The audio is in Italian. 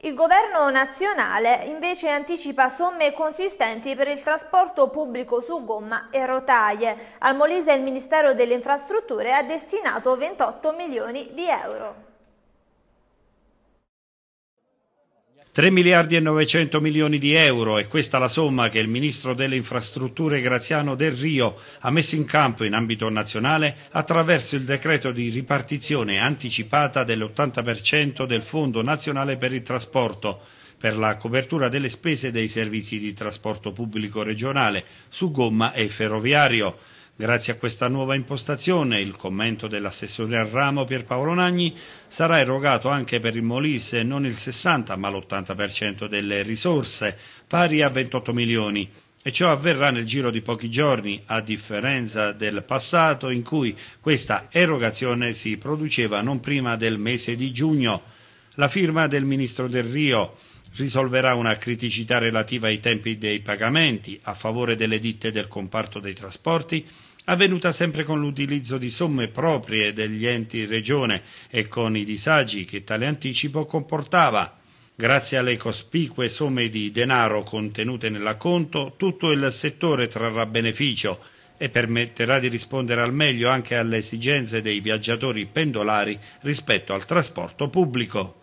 Il governo nazionale invece anticipa somme consistenti per il trasporto pubblico su gomma e rotaie. Al Molise il Ministero delle Infrastrutture ha destinato 28 milioni di euro. 3 miliardi e 900 milioni di euro è questa la somma che il Ministro delle Infrastrutture Graziano Del Rio ha messo in campo in ambito nazionale attraverso il decreto di ripartizione anticipata dell'80% del Fondo Nazionale per il Trasporto per la copertura delle spese dei servizi di trasporto pubblico regionale su gomma e ferroviario. Grazie a questa nuova impostazione, il commento dell'assessore al ramo Pierpaolo Nagni sarà erogato anche per il Molise non il 60 ma l'80% delle risorse, pari a 28 milioni. E ciò avverrà nel giro di pochi giorni, a differenza del passato in cui questa erogazione si produceva non prima del mese di giugno. La firma del Ministro del Rio risolverà una criticità relativa ai tempi dei pagamenti a favore delle ditte del comparto dei trasporti, avvenuta sempre con l'utilizzo di somme proprie degli enti regione e con i disagi che tale anticipo comportava. Grazie alle cospicue somme di denaro contenute nell'acconto, tutto il settore trarrà beneficio e permetterà di rispondere al meglio anche alle esigenze dei viaggiatori pendolari rispetto al trasporto pubblico.